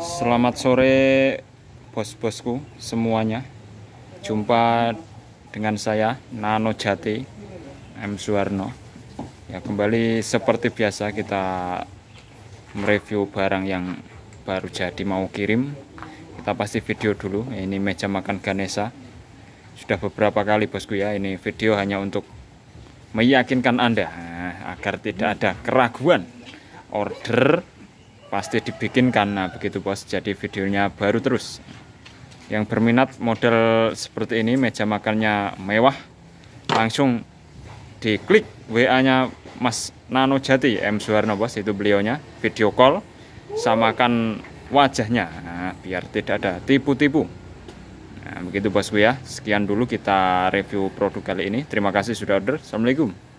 Selamat sore bos-bosku semuanya. Jumpa dengan saya Nano Jati M Suwarno. Ya kembali seperti biasa kita mereview barang yang baru jadi mau kirim. Kita pasti video dulu. Ya, ini meja makan Ganesha. Sudah beberapa kali bosku ya. Ini video hanya untuk meyakinkan Anda eh, agar tidak ada keraguan order pasti dibikin karena begitu bos jadi videonya baru terus yang berminat model seperti ini meja makannya mewah langsung diklik WA nya Mas Nano Jati M Suwarno bos itu beliaunya video call samakan wajahnya nah, biar tidak ada tipu-tipu nah begitu bosku ya sekian dulu kita review produk kali ini terima kasih sudah order Assalamualaikum